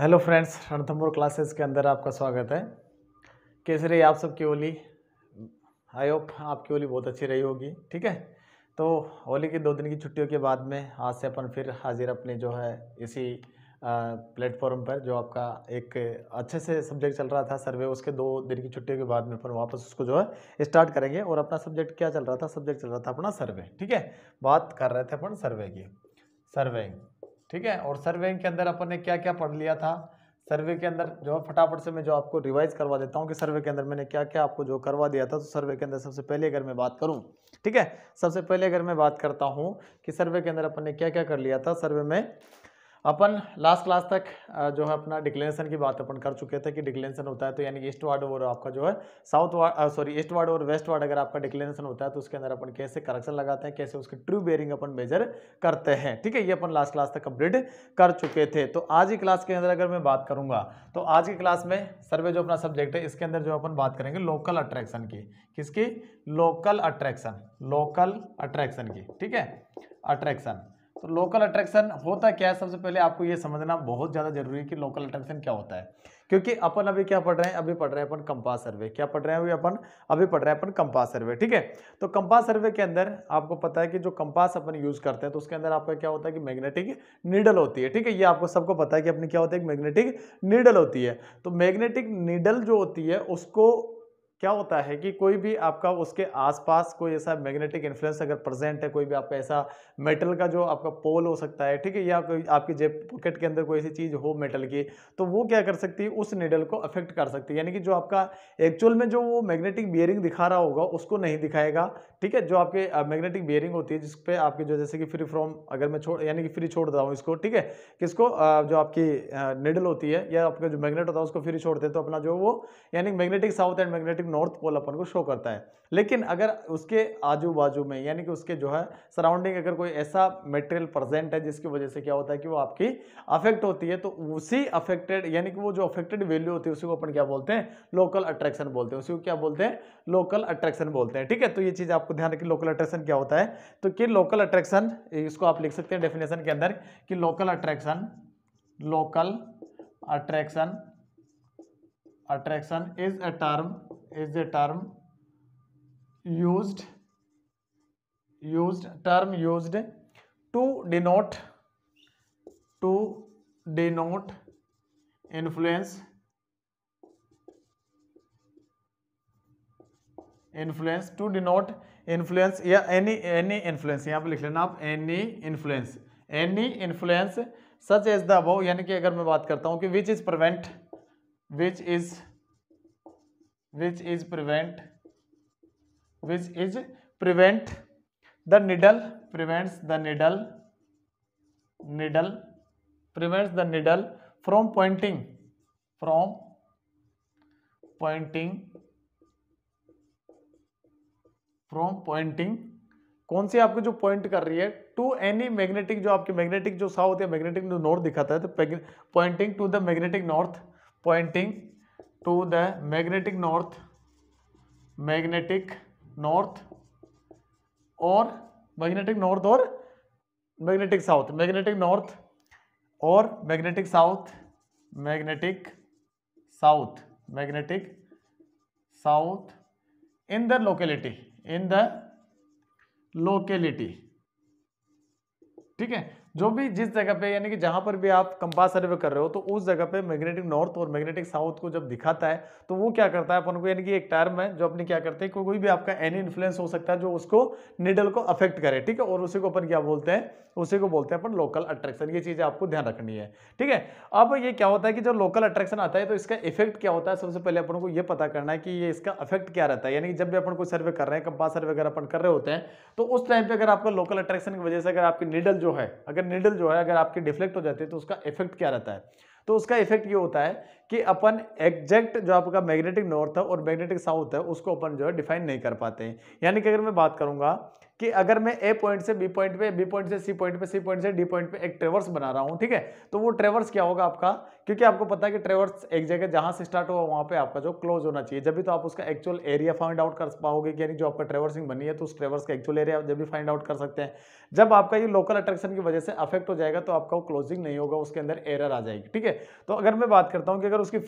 hello friends Ranthambore classes के अंदर आपका स्वागत है कैसे रही आप सबकी होली आई होप आपकी होली बहुत अच्छी रही होगी ठीक है तो होली के दो दिन की छुट्टियों के बाद में आज से अपन फिर हाजिर अपने जो है इसी प्लेटफॉर्म पर जो आपका एक अच्छे से सब्जेक्ट चल रहा था सर्वे उसके दो दिन की छुट्टियों के बाद में अपन वापस उसको जो है स्टार्ट करेंगे और अपना सब्जेक्ट क्या चल रहा था सब्जेक्ट चल रहा था अपना सर्वे ठीक है बात कर रहे थे अपन सर्वे की सर्वे ठीक है और सर्वेइंग के अंदर अपन ने क्या क्या पढ़ लिया था सर्वे के अंदर जो है फटाफट से मैं जो आपको रिवाइज करवा देता हूँ कि सर्वे के अंदर मैंने क्या क्या आपको जो करवा दिया था तो सर्वे के अंदर सबसे पहले अगर मैं बात करूँ ठीक है सबसे पहले अगर मैं बात करता हूँ कि सर्वे के अंदर अपन ने क्या क्या कर लिया था सर्वे में अपन लास्ट क्लास तक जो है अपना डिक्लेनेशन की बात अपन कर चुके थे कि डिक्लेनेशन होता है तो यानी ईस्ट वार्ड और आपका जो है south ward sorry east ward और वेस्ट वार्ड अगर आपका डिक्लेनेशन होता है तो उसके अंदर अपन कैसे करेक्शन लगाते हैं कैसे उसके ट्रू बेरिंग अपन मेजर करते हैं ठीक है ये अपन लास्ट क्लास तक कंप्लीट कर चुके थे तो आज की क्लास के अंदर अगर मैं बात करूँगा तो आज की क्लास में सर्वे जो अपना सब्जेक्ट है इसके अंदर जो अपन बात करेंगे लोकल अट्रैक्शन की किसकी लोकल अट्रैक्शन लोकल अट्रैक्शन की ठीक है अट्रैक्शन तो लोकल अट्रैक्शन होता क्या है सबसे पहले आपको ये समझना बहुत ज़्यादा जरूरी है कि लोकल अट्रैक्शन क्या होता है क्योंकि अपन अभी क्या पढ़ रहे हैं अभी पढ़ रहे हैं अपन कंपास सर्वे क्या पढ़ रहे हैं अभी अपन अभी पढ़ रहे हैं अपन कंपास सर्वे ठीक है तो कंपास सर्वे के अंदर आपको पता है कि जो कंपास अपन यूज़ करते हैं तो उसके अंदर आपका क्या होता है कि मैग्नेटिक नीडल होती है ठीक है ये आपको सबको पता है कि अपनी क्या होता है मैग्नेटिक नीडल होती है तो मैग्नेटिक नीडल जो होती है उसको क्या होता है कि कोई भी आपका उसके आसपास कोई ऐसा मैग्नेटिक इन्फ्लुएंस अगर प्रेजेंट है कोई भी आपका ऐसा मेटल का जो आपका पोल हो सकता है ठीक है या कोई आपकी जेब पॉकेट के अंदर कोई ऐसी चीज़ हो मेटल की तो वो क्या कर सकती है उस निडल को अफेक्ट कर सकती है यानी कि जो आपका एक्चुअल में जो वो मैग्नेटिक बियरिंग दिखा रहा होगा उसको नहीं दिखाएगा ठीक है जो आपके मैग्नेटिक बियरिंग होती है जिसपे आपके जो जैसे कि फ्री फ्रॉम अगर मैं छोड़ यानी कि फ्री छोड़ देता हूँ इसको ठीक है किसको जो आपकी निडल होती है या आपका जो मैग्नेट होता है उसको फ्री छोड़ते हैं तो अपना जो वो यानी magnetic south end magnetic north pole अपन को शो करता है लेकिन अगर उसके आजू बाजू में यानी कि उसके जो है सराउंडिंग अगर कोई ऐसा मटेरियल प्रेजेंट है जिसकी वजह से क्या होता है कि वो आपकी अफेक्ट होती है तो उसी अफेक्टेड यानी कि वो जो अफेक्टेड वैल्यू होती है उसी को अपन क्या बोलते हैं लोकल अट्रैक्शन बोलते हैं उसी को क्या बोलते हैं लोकल अट्रैक्शन बोलते हैं ठीक है तो ये चीज़ आपको ध्यान रखिए लोकल अट्रैक्शन क्या होता है तो कि लोकल अट्रैक्शन इसको आप लिख सकते हैं डेफिनेशन के अंदर कि local attraction local attraction attraction is a term is a term use used term used to denote to denote influence influence to denote influence या एनी एनी इन्फ्लुएंस यहाँ पर लिख लेना आप any influence any influence such as the above यानी कि अगर मैं बात करता हूँ कि which is prevent which is which is prevent which is prevent the needle prevents the needle needle prevents the needle from pointing from pointing from pointing कौन सी आपको जो पॉइंट कर रही है टू एनी मैग्नेटिक जो आपकी मैग्नेटिक जो south या मैग्नेटिक जो नॉर्थ दिखाता है तो pointing to the magnetic north pointing to the magnetic north magnetic north और मैग्नेटिक नॉर्थ और मैग्नेटिक साउथ मैग्नेटिक नॉर्थ और magnetic south magnetic south magnetic south in the locality in the locality ठीक है जो भी जिस जगह पे यानी कि जहाँ पर भी आप कंपास सर्वे कर रहे हो तो उस जगह पे मैग्नेटिक नॉर्थ और मैग्नेटिक साउथ को जब दिखाता है तो वो क्या करता है अपन को यानी कि एक टर्म है जो अपने क्या करते हैं कोई कोई भी आपका एनी इन्फ्लुएंस हो सकता है जो उसको निडल को अफेक्ट करे ठीक है और उसी को अपन क्या बोलते हैं उसी को बोलते हैं अपन लोकल अट्रैक्शन ये चीज़ आपको ध्यान रखनी है ठीक है अब ये क्या होता है कि जब लोकल अट्रैक्शन आता है तो इसका इफेक्ट क्या होता है सबसे पहले अपन को ये पता करना है कि ये इसका अफेक्ट क्या रहता है यानी कि जब भी अपन कोई सर्वे कर रहे हैं कंपास सर्वे अगर अपन कर रहे होते हैं तो उस टाइम पर अगर आपका लोकल अट्रैक्शन की वजह से अगर आपकी निडल जो है अगर निडल जो है अगर आपके डिफ्लेक्ट हो जाते हैं तो उसका इफेक्ट क्या रहता है तो उसका इफेक्ट ये होता है कि अपन एग्जैक्ट जो आपका मैग्नेटिक नॉर्थ है और मैग्नेटिक साउथ है उसको अपन जो है डिफाइन नहीं कर पाते हैं यानी कि अगर मैं बात करूँगा कि अगर मैं ए पॉइंट से बी पॉइंट पे बी पॉइंट से सी पॉइंट पे सी पॉइंट से डी पॉइंट पे एक ट्रेवर्स बना रहा हूँ ठीक है तो वो ट्रेवर्स क्या होगा आपका क्योंकि आपको पता है कि ट्रेवर्स एक जगह जहाँ से स्टार्ट हुआ वहाँ पे आपका जो क्लोज होना चाहिए जब भी तो आप उसका एक्चुअल एरिया फाइंड आउट कर पाओगे यानी जो आपका ट्रेवर्सिंग बनी है तो उस ट्रेवर्स का एक्चुअल एरिया जब भी फाइंड आउट कर सकते हैं जब आपका ये लोकल अट्रैक्शन की वजह से अफेक्ट हो जाएगा तो आपका वो क्लोजिंग नहीं होगा उसके अंदर एरर आ जाएगी ठीक है तो अगर मैं बात करता हूँ कि अगर उसकी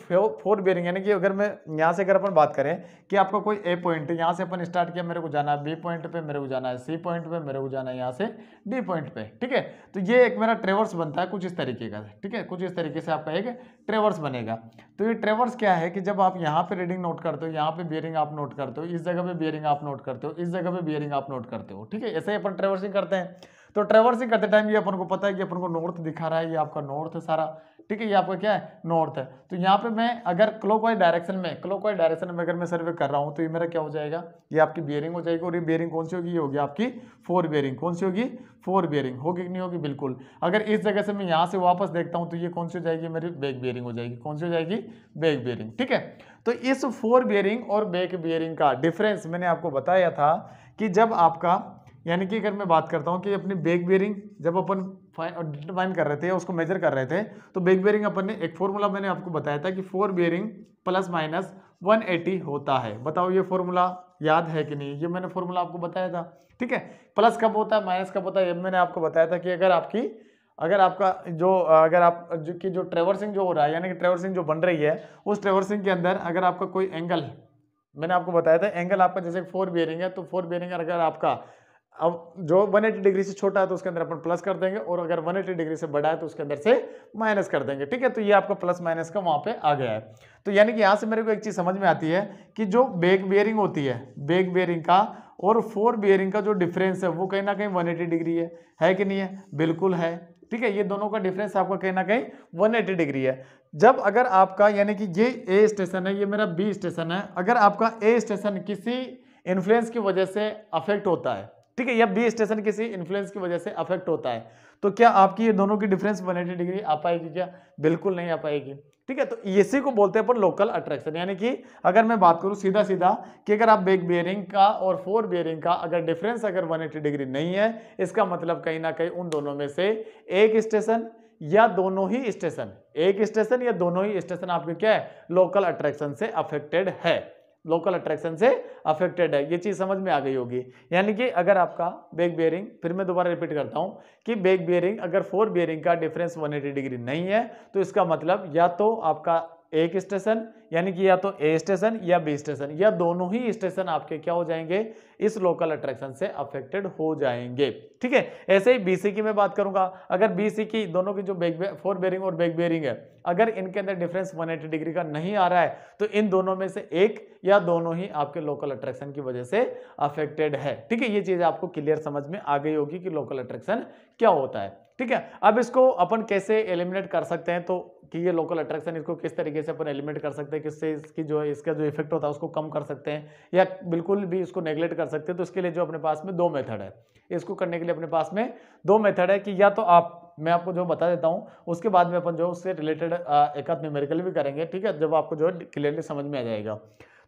फोर बियरिंग यानी कि अगर मैं यहाँ से अगर अपन बात करें कि आपका कोई ए पॉइंट यहाँ से अपन स्टार्ट किया मेरे को जाना है बी पॉइंट पर मेरे को जाना है सी पॉइंट पे मेरे को जाना है यहाँ से डी पॉइंट पे ठीक है तो ये एक मेरा ट्रेवर्स बनता है कुछ इस तरीके का ठीक है कुछ इस तरीके से आपका एक ट्रेवर्स बनेगा तो ये ट्रेवर्स क्या है कि जब आप यहाँ पे रीडिंग नोट करते हो यहाँ पे बियरिंग आप नोट करते हो इस जगह पे बियरिंग आप नोट करते हो इस जगह पे बियरिंग आप नोट करते हो ठीक है ऐसे ही अपन ट्रेवर्सिंग करते हैं तो ट्रेवर्सिंग करते टाइम ये अपन को पता है कि अपन को नॉर्थ दिखा रहा है ये आपका नॉर्थ है सारा ठीक है ये आपका क्या है नॉर्थ है तो यहाँ पे मैं अगर क्लॉकवाइज डायरेक्शन में क्लॉकवाइज डायरेक्शन में अगर मैं सर्वे कर रहा हूँ तो ये मेरा क्या हो जाएगा ये आपकी बियरिंग हो जाएगी और ये बियरिंग कौन सी होगी ये होगी आपकी फोर बियरिंग कौन सी होगी फोर बियरिंग होगी नहीं होगी बिल्कुल अगर इस जगह से मैं यहाँ से वापस देखता हूँ तो ये कौन सी हो जाएगी मेरी बैक बियरिंग हो जाएगी कौन सी हो जाएगी बैक बियरिंग ठीक है तो इस फोर बियरिंग और बैक बियरिंग का डिफरेंस मैंने आपको बताया था कि जब आपका यानी कि अगर मैं बात करता हूँ कि अपनी बेग बेयरिंग जब अपन डिटरमाइन कर रहे थे उसको मेजर कर रहे थे तो बेग बेयरिंग अपन ने एक फॉर्मूला मैंने आपको बताया था कि फोर बेयरिंग प्लस माइनस 180 होता है बताओ ये फॉर्मूला याद है कि नहीं ये मैंने फॉर्मूला आपको बताया था ठीक है प्लस कब होता है माइनस कब होता है ये मैंने आपको बताया था कि अगर आपकी अगर आपका जो अगर आप जो कि जो ट्रेवर्सिंग जो हो रहा है यानी कि ट्रेवर्सिंग जो बन रही है उस ट्रेवर्सिंग के अंदर अगर आपका कोई एंगल मैंने आपको बताया था एंगल आपका जैसे फोर बियरिंग है तो फोर बियरिंग अगर आपका अब जो 180 डिग्री से छोटा है तो उसके अंदर अपन प्लस कर देंगे और अगर 180 डिग्री से बड़ा है तो उसके अंदर से माइनस कर देंगे ठीक है तो ये आपका प्लस माइनस का वहाँ पे आ गया है तो यानी कि यहाँ से मेरे को एक चीज़ समझ में आती है कि जो बेग बियरिंग होती है बेग बियरिंग का और फोर बियरिंग का जो डिफरेंस है वो कहीं ना कहीं वन डिग्री है है कि नहीं है बिल्कुल है ठीक है ये दोनों का डिफरेंस आपका कहीं ना कहीं वन डिग्री है जब अगर आपका यानी कि ये ए स्टेशन है ये मेरा बी स्टेशन है अगर आपका ए स्टेशन किसी इन्फ्लुएंस की वजह से अफेक्ट होता है ठीक है या बी स्टेशन किसी इन्फ्लुएंस की वजह से अफेक्ट होता है तो क्या आपकी ये दोनों की डिफरेंस 180 डिग्री आ पाएगी क्या बिल्कुल नहीं आ पाएगी ठीक है तो इसी को बोलते हैं अपन लोकल अट्रैक्शन यानी कि अगर मैं बात करूं सीधा सीधा कि अगर आप बेक बियरिंग का और फोर बियरिंग का अगर डिफरेंस अगर वन डिग्री नहीं है इसका मतलब कहीं ना कहीं उन दोनों में से एक स्टेशन या दोनों ही स्टेशन एक स्टेशन या दोनों ही स्टेशन आपके क्या है लोकल अट्रैक्शन से अफेक्टेड है लोकल अट्रैक्शन से अफेक्टेड है ये चीज़ समझ में आ गई होगी यानी कि अगर आपका बैक बियरिंग फिर मैं दोबारा रिपीट करता हूँ कि बैक बियरिंग अगर फोर बियरिंग का डिफरेंस 180 डिग्री नहीं है तो इसका मतलब या तो आपका एक स्टेशन यानी कि या तो ए स्टेशन या बी स्टेशन या दोनों ही स्टेशन आपके क्या हो जाएंगे इस लोकल अट्रैक्शन से अफेक्टेड हो जाएंगे ठीक है ऐसे ही बीसी की मैं बात करूंगा अगर बीसी की दोनों की जो बैक फोर बेरिंग और बैक बेरिंग है अगर इनके अंदर डिफरेंस 180 डिग्री का नहीं आ रहा है तो इन दोनों में से एक या दोनों ही आपके लोकल अट्रैक्शन की वजह से अफेक्टेड है ठीक है ये चीज आपको क्लियर समझ में आ गई होगी कि लोकल अट्रैक्शन क्या होता है ठीक है अब इसको अपन कैसे एलिमिनेट कर सकते हैं तो कि ये लोकल अट्रैक्शन इसको किस तरीके से अपन एलिमिनेट कर सकते हैं तरीके से इसकी जो है इसका जो इफेक्ट होता है उसको कम कर सकते हैं या बिल्कुल भी इसको नेग्लेक्ट कर सकते हैं तो इसके लिए जो अपने पास में दो मेथड है इसको करने के लिए अपने पास में दो मेथड है कि या तो आप मैं आपको जो बता देता हूँ उसके बाद में अपन जो उससे रिलेटेड एक आध न्यूमेरिकल भी करेंगे ठीक है जब आपको जो है क्लियरली समझ में आ जाएगा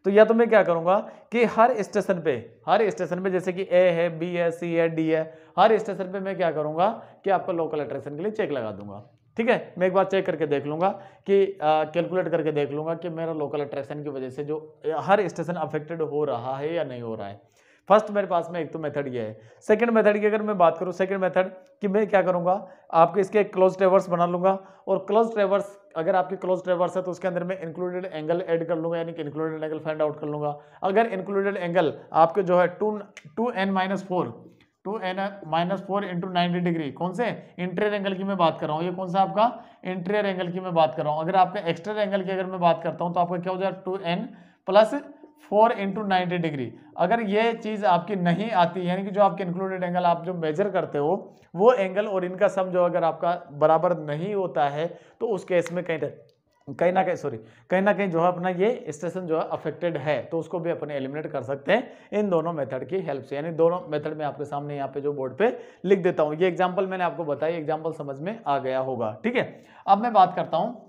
तो या तो मैं क्या करूँगा कि हर स्टेशन पे हर स्टेशन पे जैसे कि ए है बी है सी है डी है हर स्टेशन पे मैं क्या करूँगा कि आपका लोकल अट्रैक्शन के लिए चेक लगा दूंगा ठीक है मैं एक बार चेक करके देख लूँगा कि कैलकुलेट करके देख लूँगा कि मेरा लोकल अट्रैक्शन की वजह से जो हर स्टेशन अफेक्टेड हो रहा है या नहीं हो रहा है फर्स्ट मेरे पास में एक तो मेथड ये है सेकंड मेथड की अगर मैं बात करूँ सेकंड मेथड कि मैं क्या करूँगा आपके इसके क्लोज ट्रेवर्स बना लूँगा और क्लोज ट्रेवर्स अगर आपके क्लोज ट्रेवर्स है तो उसके अंदर मैं इंक्लूडेड एंगल ऐड कर लूँगा यानी कि इंक्लूडेड एंगल फाइंड आउट कर लूँगा अगर इंक्लूडेड एंगल आपके जो है two two n minus four two n minus four into ninety degree कौन से इंटरियर एंगल की मैं बात कर रहा हूँ ये कौन सा आपका इंटरियर एंगल की मैं बात कर रहा हूँ अगर आपका एक्सटर एंगल की अगर मैं बात करता हूँ तो आपका क्या हो जाएगा two n plus four into ninety degree अगर ये चीज़ आपकी नहीं आती यानी कि जो आपके इंक्लूडेड एंगल आप जो मेजर करते हो वो एंगल और इनका सम जो अगर आपका बराबर नहीं होता है तो उस केस में कहीं कहीं ना कहीं सॉरी कहीं ना कहीं जो है अपना ये स्टेशन जो है अफेक्टेड है तो उसको भी अपने एलिमिनेट कर सकते हैं इन दोनों मेथड की हेल्प से यानी दोनों मेथड में आपके सामने यहाँ पे जो बोर्ड पे लिख देता हूँ ये एग्जाम्पल मैंने आपको बताया एग्जाम्पल समझ में आ गया होगा ठीक है अब मैं बात करता हूँ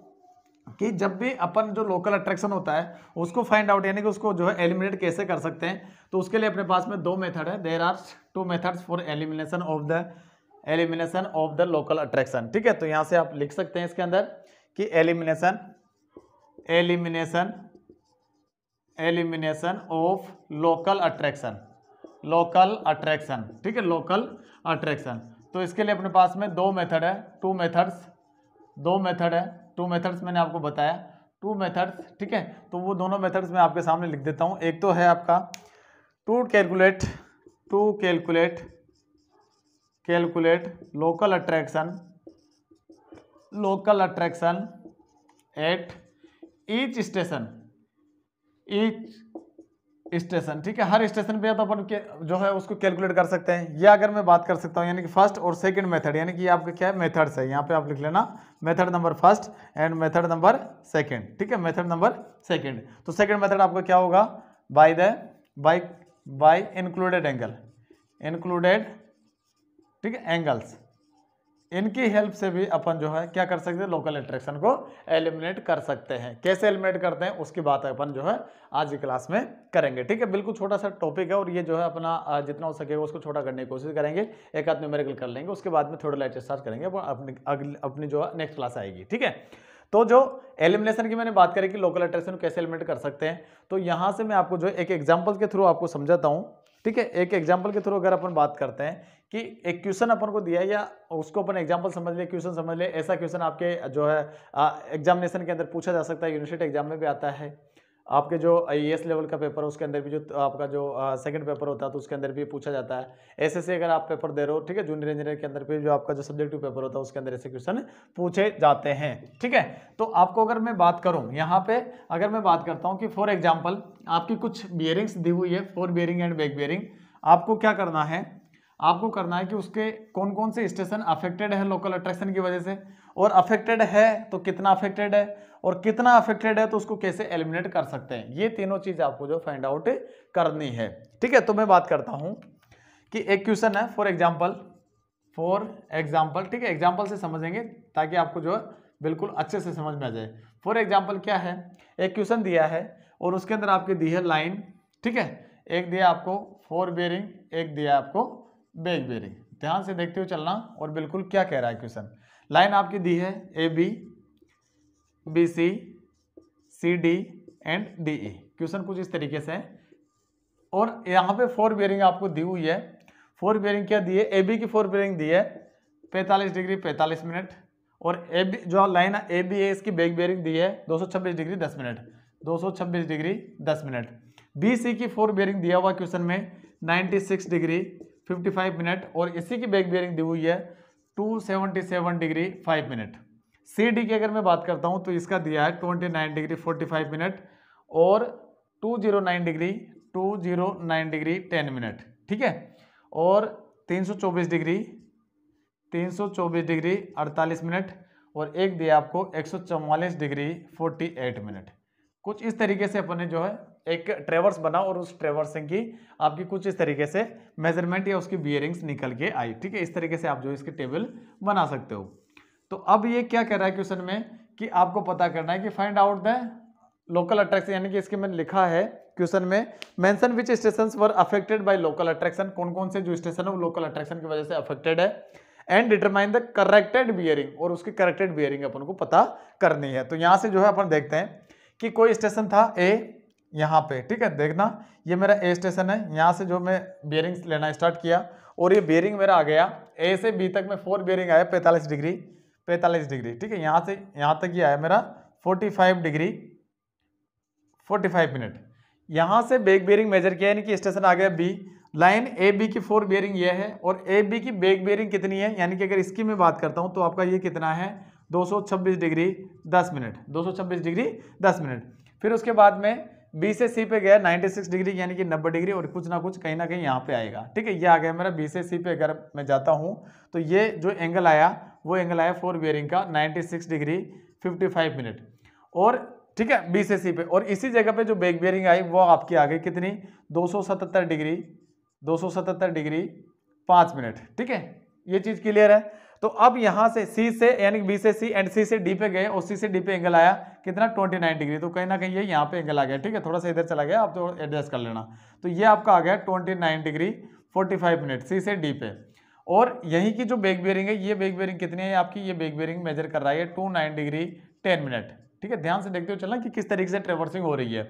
कि जब भी अपन जो लोकल अट्रैक्शन होता है उसको फाइंड आउट यानी कि उसको जो है एलिमिनेट कैसे कर सकते हैं तो उसके लिए अपने पास में दो मेथड है there are two methods for elimination of the elimination of the local attraction ठीक है तो यहाँ से आप लिख सकते हैं इसके अंदर कि elimination elimination elimination of local attraction local attraction ठीक है लोकल अट्रैक्शन तो इसके लिए अपने पास में दो मेथड है टू मेथड्स दो मेथड है टू मेथड्स मैंने आपको बताया टू मेथड्स ठीक है तो वो दोनों मेथड्स मैं आपके सामने लिख देता हूँ एक तो है आपका to calculate to calculate calculate local attraction local attraction at each station each station ठीक है हर स्टेशन पे तो अपन के जो है उसको कैलकुलेट कर सकते हैं या अगर मैं बात कर सकता हूँ यानी कि फर्स्ट और सेकंड मेथड यानी कि ये आपका क्या है मेथड्स है यहाँ पे आप लिख लेना method number first and method number second ठीक है मेथड नंबर सेकंड तो सेकंड मेथड आपका क्या होगा by the by by included angle included ठीक है एंगल्स इनकी हेल्प से भी अपन जो है क्या कर सकते हैं लोकल एट्रैक्शन को एलिमिनेट कर सकते हैं कैसे एलिमिनेट करते हैं उसकी बात अपन जो है आज की क्लास में करेंगे ठीक है बिल्कुल छोटा सा टॉपिक है और ये जो है अपना जितना हो सकेगा उसको छोटा करने की कोशिश करेंगे एक आध न्यूमेरिकल कर लेंगे उसके बाद में थोड़ा लाइट स्टार्ट करेंगे अपनी अगली अपनी जो है नेक्स्ट क्लास आएगी ठीक है तो जो एलिमिनेशन की मैंने बात करी कि लोकल एट्रैक्शन कैसे एलिमिनेट कर सकते हैं तो यहाँ से मैं आपको जो एक एग्जाम्पल के थ्रू आपको समझाता हूँ ठीक है एक एग्जाम्पल के थ्रू अगर अपन बात करते हैं कि एक क्वेश्चन अपन को दिया है या उसको अपन एग्जाम्पल समझ ले क्वेश्चन समझ ले ऐसा क्वेश्चन आपके जो है एग्जामिनेशन के अंदर पूछा जा सकता है यूनिवर्सिटी एग्जाम में भी आता है आपके जो आई लेवल e का पेपर उसके अंदर भी जो आपका जो सेकंड पेपर होता है तो उसके अंदर भी पूछा जाता है ऐसे अगर आप पेपर दे रहे हो ठीक है जूनियर इंजीनियर के अंदर भी जो आपका जो सब्जेक्टिव पेपर होता है उसके अंदर ऐसे क्वेश्चन पूछे जाते हैं ठीक है तो आपको अगर मैं बात करूँ यहाँ पे अगर मैं बात करता हूँ कि फॉर एग्जाम्पल आपकी कुछ बियरिंग्स दी हुई है fore bearing and back bearing आपको क्या करना है आपको करना है कि उसके कौन कौन से स्टेशन अफेक्टेड है लोकल अट्रैक्शन की वजह से और अफेक्टेड है तो कितना अफेक्टेड है और कितना अफेक्टेड है तो उसको कैसे एलिमिनेट कर सकते हैं ये तीनों चीज़ आपको जो फाइंड आउट करनी है ठीक है तो मैं बात करता हूँ कि एक क्वेश्चन है फॉर एग्जाम्पल फॉर एग्जाम्पल ठीक है एग्जाम्पल से समझेंगे ताकि आपको जो है बिल्कुल अच्छे से समझ में आ जाए फॉर एग्जाम्पल क्या है एक क्वेश्चन दिया है और उसके अंदर आपकी दी है लाइन ठीक है एक दिया आपको फोर बेरिंग एक दिया आपको बैक बेरिंग ध्यान से देखते हुए चलना और बिल्कुल क्या कह रहा है क्वेश्चन लाइन आपकी दी है A B B C C D and D E question कुछ इस तरीके से है और यहाँ पे फोर बियरिंग आपको दी हुई है फोर बियरिंग क्या दी है ए बी की फोर बियरिंग दी है पैंतालीस डिग्री पैंतालीस मिनट और ए बी जो हाँ लाइन ए बी है इसकी बैक बियरिंग दी है छब्बीस डिग्री दस मिनट छब्बीस डिग्री दस मिनट बी सी की फोर बियरिंग दिया हुआ क्वेश्चन में 96 डिग्री 55 मिनट और इसी की बैक बियरिंग दी हुई है 277 डिग्री 5 मिनट सी डी की अगर मैं बात करता हूँ तो इसका दिया है 29 डिग्री 45 मिनट और 209 डिग्री 209 डिग्री 10 मिनट ठीक है और 324 डिग्री 324 डिग्री 48 मिनट और एक दिया आपको एक डिग्री 48 मिनट कुछ इस तरीके से अपन ने जो है एक ट्रेवर्स बना और उस ट्रेवर्सिंग की आपकी कुछ इस तरीके से मेजरमेंट या उसकी बियरिंग्स निकल के आई ठीक है इस तरीके से आप जो इसकी टेबल बना सकते हो तो अब ये क्या कह रहा है क्वेश्चन में कि आपको पता करना है कि find out the local attraction यानी कि इसके मैंने लिखा है क्वेश्चन में mention which station were affected by local attraction कौन कौन से जो स्टेशन है वो लोकल अट्रैक्शन की वजह से अफेक्टेड है and determine the corrected bearing और उसकी करेक्टेड बियरिंग अपन को पता करनी है तो यहाँ से जो है अपन देखते हैं कि कोई स्टेशन था ए यहाँ पे ठीक है देखना ये मेरा ए स्टेशन है यहाँ से जो मैं बियरिंग्स लेना स्टार्ट किया और ये बियरिंग मेरा आ गया ए से बी तक में फोर बियरिंग आया पैंतालीस डिग्री पैंतालीस डिग्री ठीक है यहाँ से यहाँ तक ये आया मेरा forty five degree forty five minute यहाँ से बैक बियरिंग मेजर किया यानी कि स्टेशन आ गया बी लाइन ए बी की फोर बियरिंग ये है और ए बी की बैक बियरिंग कितनी है यानी कि अगर इसकी मैं बात करता हूँ तो आपका ये कितना है छब्बीस डिग्री दस मिनट छब्बीस डिग्री दस मिनट फिर उसके बाद में बी से सी पे गया 96 डिग्री यानी कि 90 डिग्री और कुछ ना कुछ कहीं ना कहीं यहाँ पे आएगा ठीक है ये आ गया मेरा बी से सी पे अगर मैं जाता हूँ तो ये जो एंगल आया वो एंगल आया फोर बियरिंग का 96 डिग्री 55 मिनट और ठीक है बी से सी पे और इसी जगह पे जो बैक बियरिंग आई वो आपकी आ गई कितनी 277 डिग्री 277 डिग्री पाँच मिनट ठीक है ये चीज़ क्लियर है तो अब यहां से सी से यानी बी से सी एंड सी से डी पे गए और सी से डी पे एंगल आया कितना 29 डिग्री तो कहीं ना कहीं ये यहां पे एंगल आ गया ठीक है थोड़ा सा इधर चला गया आप तो एडजस्ट कर लेना तो ये आपका आ गया 29 डिग्री 45 मिनट सी से डी पे और यहीं की जो बेग बेयरिंग है ये बेग बेयरिंग कितनी है आपकी ये बेग बेरिंग मेजर कर रहा है टू डिग्री टेन मिनट ठीक है ध्यान से देखते हो चलना कि किस तरीके से ट्रेवर्सिंग हो रही है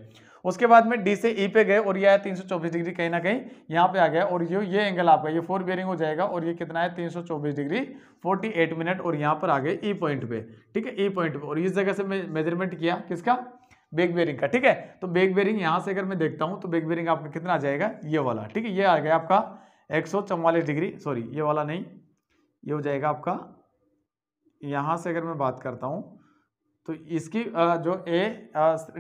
उसके बाद में डी से ई e पे गए और ये आया 324 डिग्री कहीं ना कहीं यहाँ पे आ गया और ये ये एंगल आपका ये फोर बियरिंग हो जाएगा और ये कितना है 324 डिग्री 48 मिनट और यहाँ पर आ गए ई e पॉइंट पे ठीक है ई e पॉइंट पे और इस जगह से मेजरमेंट किया किसका बेग बेरिंग का ठीक है तो बेग बेरिंग यहाँ से अगर मैं देखता हूँ तो बेग बेरिंग आपका कितना आ जाएगा ये वाला ठीक है ये आ गया आपका एक डिग्री सॉरी ये वाला नहीं ये हो जाएगा आपका यहाँ से अगर मैं बात करता हूँ तो इसकी जो ए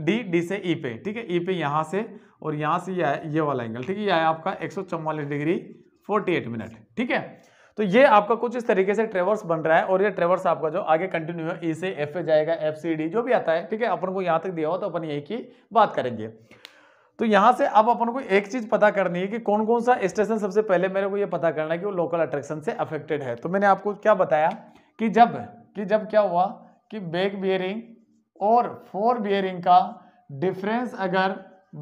डी डी से ई e पे ठीक है ई e पे यहाँ से और यहाँ से ये ये वाला एंगल ठीक है ये आया आपका एक डिग्री 48 मिनट ठीक है तो ये आपका कुछ इस तरीके से ट्रेवर्स बन रहा है और ये ट्रेवर्स आपका जो आगे कंटिन्यू है ई e से एफ पे जाएगा एफ सी डी जो भी आता है ठीक है अपन को यहाँ तक दिया हो तो अपन यही की बात करेंगे तो यहाँ से अब अपन को एक चीज़ पता करनी है कि कौन कौन सा स्टेशन सबसे पहले मेरे को ये पता करना है कि वो लोकल अट्रैक्शन से अफेक्टेड है तो मैंने आपको क्या बताया कि जब कि जब क्या हुआ कि बैक बियरिंग और फोर बियरिंग का डिफरेंस अगर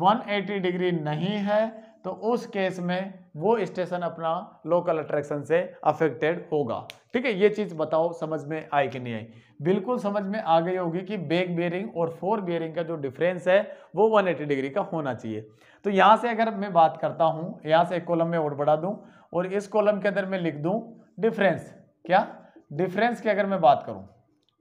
180 डिग्री नहीं है तो उस केस में वो स्टेशन अपना लोकल अट्रैक्शन से अफेक्टेड होगा ठीक है ये चीज़ बताओ समझ में आई कि नहीं आई बिल्कुल समझ में आ गई होगी कि बैक बियरिंग और फोर बियरिंग का जो डिफरेंस है वो 180 डिग्री का होना चाहिए तो यहाँ से अगर मैं बात करता हूँ यहाँ से एक कॉलम में और बढ़ा दूँ और इस कॉलम के अंदर मैं लिख दूँ डिफरेंस क्या डिफरेंस की अगर मैं बात करूँ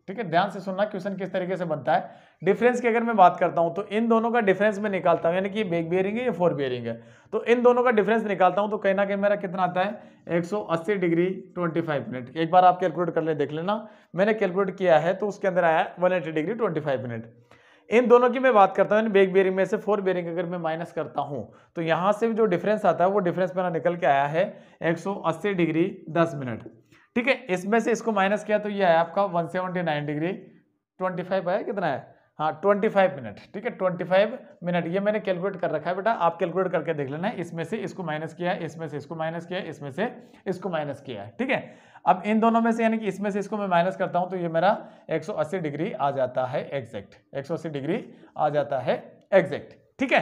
ठीक है ध्यान से सुनना क्वेश्चन किस तरीके से बनता है डिफरेंस की अगर मैं बात करता हूं तो इन दोनों का डिफरेंस मैं निकालता हूं यानी कि बेग बियरिंग है या फोर बियरिंग है तो इन दोनों का डिफरेंस निकालता हूं तो कहीं ना कहीं मेरा कितना आता है 180 डिग्री 25 मिनट एक बार आप कैलकुलेट कर ले देख लेना मैंने कैलकुलेट किया है तो उसके अंदर आया वन डिग्री ट्वेंटी मिनट इन दोनों की मैं बात करता हूँ यानी बैक में से फोर बेयरिंग अगर मैं माइनस करता हूँ तो यहाँ से जो डिफरेंस आता है वो डिफरेंस मेरा निकल के आया है अस्सी डिग्री दस मिनट ठीक है इसमें से इसको माइनस किया तो ये है आपका 179 डिग्री 25 आया कितना है हाँ 25 मिनट ठीक है 25 मिनट ये मैंने कैलकुलेट कर रखा है बेटा आप कैलकुलेट करके देख लेना है इसमें से इसको माइनस किया है इसमें से इसको माइनस किया है इसमें से इसको माइनस किया है ठीक है अब इन दोनों में से यानी कि इसमें से इसको मैं माइनस करता हूँ तो ये मेरा 180 डिग्री आ जाता है एग्जैक्ट 180 डिग्री आ जाता है एग्जैक्ट ठीक है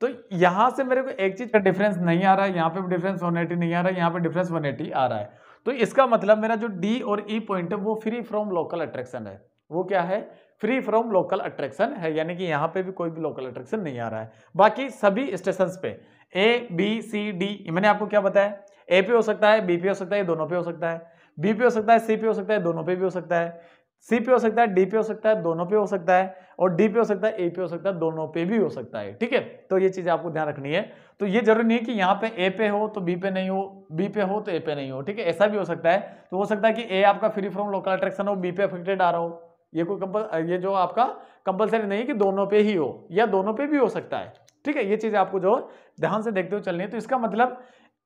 तो यहाँ से मेरे को एक चीज़ का डिफरेंस नहीं आ रहा है यहाँ पे भी डिफरेंस 180 नहीं आ रहा है यहाँ पे डिफरेंस 180 आ रहा है तो इसका मतलब मेरा जो डी और ई e पॉइंट है वो फ्री फ्रॉम लोकल अट्रैक्शन है वो क्या है फ्री फ्रॉम लोकल अट्रैक्शन है यानी कि यहाँ पे भी कोई भी लोकल अट्रैक्शन नहीं आ रहा है बाकी सभी स्टेशन पे ए बी सी डी मैंने आपको क्या बताया ए पे हो सकता है बी पे हो सकता है दोनों पे हो सकता है बी पे हो सकता है सी पे हो सकता है दोनों पे भी हो सकता है सी पे हो सकता है डी पे हो सकता है दोनों पे हो सकता है और डी पे हो सकता है ए पे हो सकता है दोनों पे भी हो सकता है ठीक है तो ये चीज़ आपको ध्यान रखनी है तो ये जरूरी नहीं है कि यहाँ पे ए पे हो तो बी पे नहीं हो बी पे हो तो ए पे नहीं हो ठीक है ऐसा भी हो सकता है तो हो सकता है कि ए आपका फ्री फ्रॉम लोकल अट्रैक्शन हो बी पे अफेक्टेड आ रहा हो ये कोई कंपल ये जो आपका कंपलसरी नहीं है कि दोनों पे ही हो या दोनों पे भी हो सकता है ठीक है ये चीज़ आपको जो ध्यान से देखते हुए चलनी है तो इसका मतलब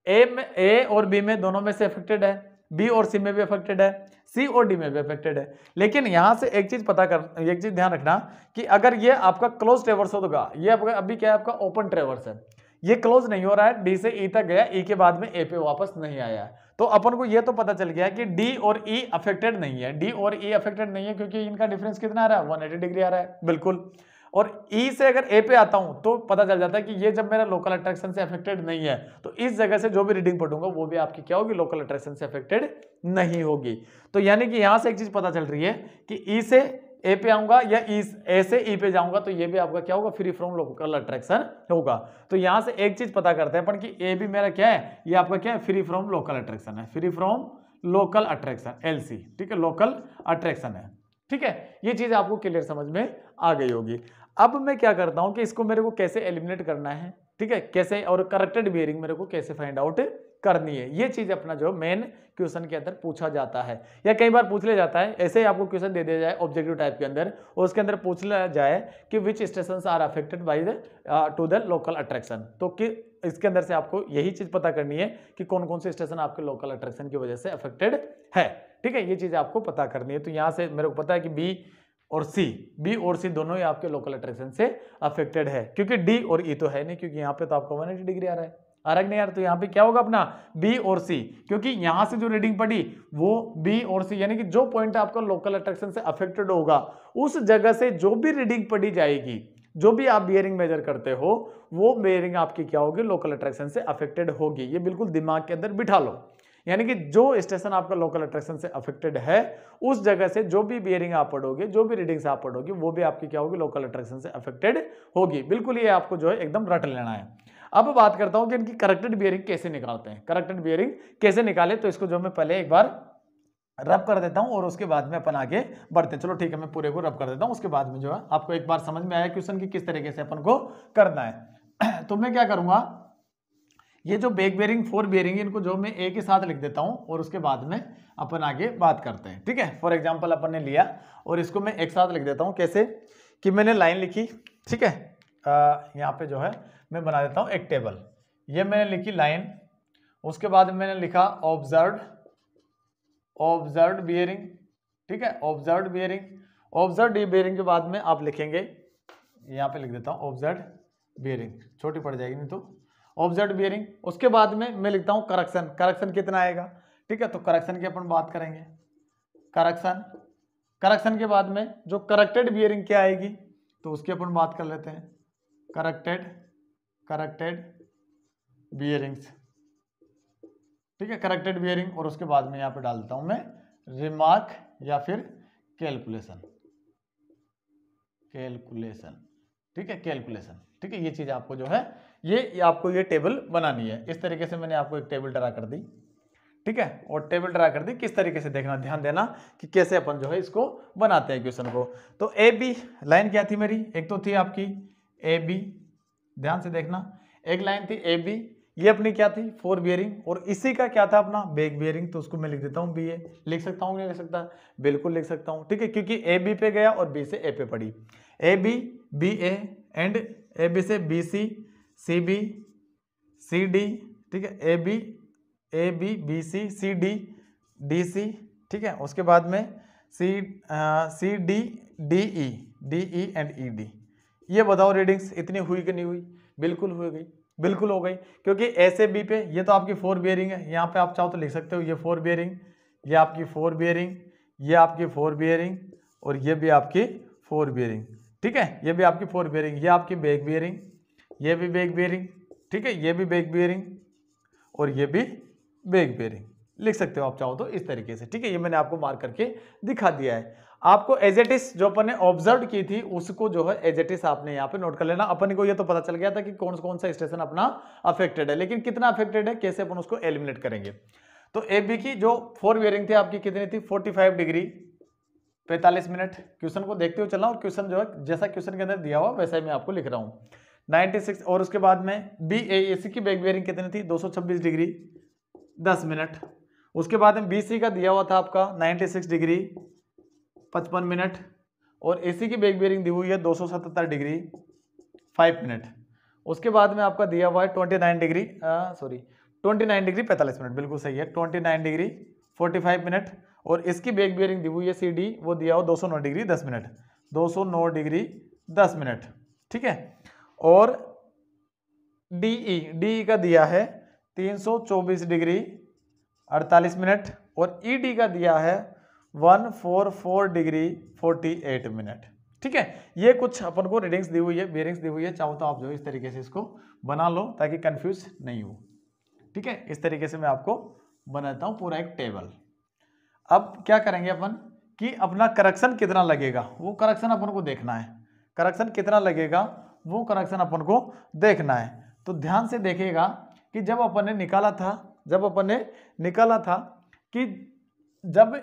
ए में ए और बी में दोनों में से अफेक्टेड है बी और सी में भी अफेक्टेड है सी और डी में भी अफेक्टेड है लेकिन यहाँ से एक चीज़ पता कर एक चीज़ ध्यान रखना कि अगर ये आपका क्लोज ट्रेवर्स होगा ये आपका अभी क्या है आपका ओपन ट्रेवर्स है ये क्लोज नहीं हो रहा है डी से ई e तक गया ई e के बाद में ए पे वापस नहीं आया है तो अपन को ये तो पता चल गया कि डी और ई e अफेक्टेड नहीं है डी और ई e अफेक्टेड नहीं है क्योंकि इनका डिफरेंस कितना आ रहा है वन डिग्री आ रहा है बिल्कुल और ई e से अगर ए पे आता हूं तो पता चल जाता है कि ये जब मेरा लोकल अट्रैक्शन से अफेक्टेड नहीं है तो इस जगह से जो भी रीडिंग पढ़ूंगा वो भी आपकी क्या होगी लोकल अट्रैक्शन से अफेक्टेड नहीं होगी तो यानी कि यहां से एक चीज पता चल रही है कि ई e से ए पे आऊंगा या ई e ए से ई पे जाऊंगा तो ये भी आपका क्या होगा फ्री फ्रॉम लोकल अट्रैक्शन होगा तो यहां से एक चीज पता करते हैं कि ए भी मेरा क्या है ये आपका क्या है फ्री फ्रॉम लोकल अट्रैक्शन है free from local attraction LC ठीक है लोकल अट्रैक्शन है ठीक है ये चीज आपको क्लियर समझ में आ गई होगी अब मैं क्या करता हूँ कि इसको मेरे को कैसे एलिमिनेट करना है ठीक है कैसे और करेक्टेड बियरिंग मेरे को कैसे फाइंड आउट करनी है ये चीज़ अपना जो मेन क्वेश्चन के अंदर पूछा जाता है या कई बार पूछ लिया जाता है ऐसे ही आपको क्वेश्चन दे दिया जाए ऑब्जेक्टिव टाइप के अंदर और उसके अंदर पूछ लिया जाए कि which station are affected by the to the local attraction तो कि इसके अंदर से आपको यही चीज़ पता करनी है कि कौन कौन से स्टेशन आपके लोकल अट्रैक्शन की वजह से अफेक्टेड है ठीक है ये चीज़ आपको पता करनी है तो यहाँ से मेरे को पता है कि बी और सी बी और सी दोनों ही आपके लोकल अट्रैक्शन से अफेक्टेड है क्योंकि डी और ई e तो है नहीं क्योंकि यहाँ पे तो आपका एटी डिग्री आ रहा है आ रहा नहीं यार तो यहाँ पे क्या होगा अपना बी और सी क्योंकि यहाँ से जो रीडिंग पड़ी वो बी और सी यानी कि जो पॉइंट आपका लोकल अट्रैक्शन से अफेक्टेड होगा उस जगह से जो भी रीडिंग पड़ी जाएगी जो भी आप बियरिंग मेजर करते हो वो बियरिंग आपकी क्या होगी लोकल अट्रैक्शन से अफेक्टेड होगी ये बिल्कुल दिमाग के अंदर बिठा लो यानी कि जो स्टेशन आपका लोकल अट्रैक्शन से अफेक्टेड है उस जगह से जो भी बियरिंग आप पढ़ोगे जो भी रीडिंग्स आप पढ़ोगे वो भी आपकी क्या होगी लोकल अट्रैक्शन से अफेक्टेड होगी बिल्कुल ये आपको जो है एकदम रट लेना है अब बात करता हूँ कि इनकी करेक्टेड बियरिंग कैसे निकालते हैं करेक्टेड बियरिंग कैसे निकाले तो इसको जो मैं पहले एक बार रब कर देता हूँ और उसके बाद में अपन आगे बढ़ते चलो ठीक है मैं पूरे को रब कर देता हूँ उसके बाद में जो है आपको एक बार समझ में आया क्वेश्चन कि किस तरीके से अपन को करना है तो मैं क्या करूंगा ये जो बेक बेरिंग फोर बेरिंग है इनको जो मैं एक ही साथ लिख देता हूँ और उसके बाद में अपन आगे बात करते हैं ठीक है फॉर एग्जाम्पल अपन ने लिया और इसको मैं एक साथ लिख देता हूँ कैसे कि मैंने लाइन लिखी ठीक है यहाँ पे जो है मैं बना देता हूँ एक टेबल ये मैंने लिखी लाइन उसके बाद मैंने लिखा ऑब्जर्व ऑब्जर्व बियरिंग ठीक है observe bearing observed bearing के बाद में आप लिखेंगे यहाँ पे लिख देता हूँ ऑब्जर्व बियरिंग छोटी पड़ जाएगी नहीं तो ऑब्जेक्ट बियरिंग उसके बाद में मैं लिखता हूँ करक्शन करक्शन कितना आएगा ठीक है तो करक्शन की अपन बात करेंगे करक्शन करक्शन के बाद में जो करेक्टेड बियरिंग क्या आएगी तो उसकी अपन बात कर लेते हैं करेक्टेड करेक्टेड बियरिंग्स ठीक है करेक्टेड बियरिंग और उसके बाद में यहाँ पे देता हूँ मैं रिमार्क या फिर कैलकुलेशन कैलकुलेशन ठीक है कैलकुलेशन ठीक है ये चीज़ आपको जो है ये आपको ये टेबल बनानी है इस तरीके से मैंने आपको एक टेबल ड्रा कर दी ठीक है और टेबल ड्रा कर दी किस तरीके से देखना ध्यान देना कि कैसे अपन जो है इसको बनाते हैं क्वेश्चन को तो ए बी लाइन क्या थी मेरी एक तो थी आपकी ए बी ध्यान से देखना एक लाइन थी ए बी ये अपनी क्या थी फोर बियरिंग और इसी का क्या था अपना बैक बियरिंग तो उसको मैं लिख देता हूँ बी ए लिख सकता हूँ क्या लिख सकता बिल्कुल लिख सकता हूँ ठीक है क्योंकि ए बी पे गया और बी से ए पे पड़ी A B B A and A B से B C C B C D ठीक है A B A B B C C D D C ठीक है उसके बाद में C C D D E D E and E D ये बताओ रीडिंग्स इतनी हुई कि नहीं हुई बिल्कुल हो गई बिल्कुल हो गई क्योंकि ऐसे बी पे ये तो आपकी फोर बियरिंग है यहाँ पे आप चाहो तो लिख सकते हो ये फोर बियरिंग ये आपकी फोर बियरिंग ये आपकी फोर बियरिंग और ये भी आपकी फोर बियरिंग ठीक है ये भी आपकी फोर बियरिंग ये आपकी बैक बियरिंग ये भी बैक बेयरिंग ठीक है ये भी बैक बेयरिंग और ये भी बैक बेयरिंग लिख सकते हो आप चाहो तो इस तरीके से ठीक है ये मैंने आपको मार्क करके दिखा दिया है आपको एजेटिस जो अपन ने ऑब्जर्व की थी उसको जो है एजेटिस आपने यहाँ पे नोट कर लेना अपन को ये तो पता चल गया था कि कौन कौन सा स्टेशन अपना अफेक्टेड है लेकिन कितना अफेक्टेड है कैसे अपन उसको एलिमिनेट करेंगे तो ए बी की जो फोर वेयरिंग थी आपकी कितनी थी 45 डिग्री 45 मिनट क्वेश्चन को देखते हुए चला और क्वेश्चन जो है जैसा क्वेश्चन के अंदर दिया हुआ वैसा ही मैं आपको लिख रहा हूँ 96 और उसके बाद में बी ए ए सी की बैक बेयरिंग कितनी थी 226 डिग्री 10 मिनट उसके बाद में बी सी का दिया हुआ था आपका 96 डिग्री 55 मिनट और ए सी की बैक बेयरिंग दी हुई है 277 डिग्री 5 मिनट उसके बाद में आपका दिया हुआ है 29 डिग्री सॉरी 29 डिग्री 45 मिनट बिल्कुल सही है 29 डिग्री 45 मिनट और इसकी बैक बियरिंग दी हुई है सी डी वो दिया सौ नौ डिग्री दस मिनट नौ डिग्री दस मिनट ठीक है और डी ई डी ई का दिया है 324 डिग्री 48 मिनट और ई e डी का दिया है 144 डिग्री 48 मिनट ठीक है ये कुछ अपन को रीडिंग्स दी हुई है बेरिंग्स दी हुई है चाहो तो आप जो इस तरीके से इसको बना लो ताकि कंफ्यूज नहीं हो ठीक है इस तरीके से मैं आपको बनाता हूँ पूरा एक टेबल अब क्या करेंगे अपन कि अपना करेक्शन कितना लगेगा वो करेक्शन अपन को देखना है करेक्शन कितना लगेगा वो करेक्शन अपन को देखना है तो ध्यान से देखेगा कि जब अपन ने निकाला था जब अपन ने निकाला था कि जब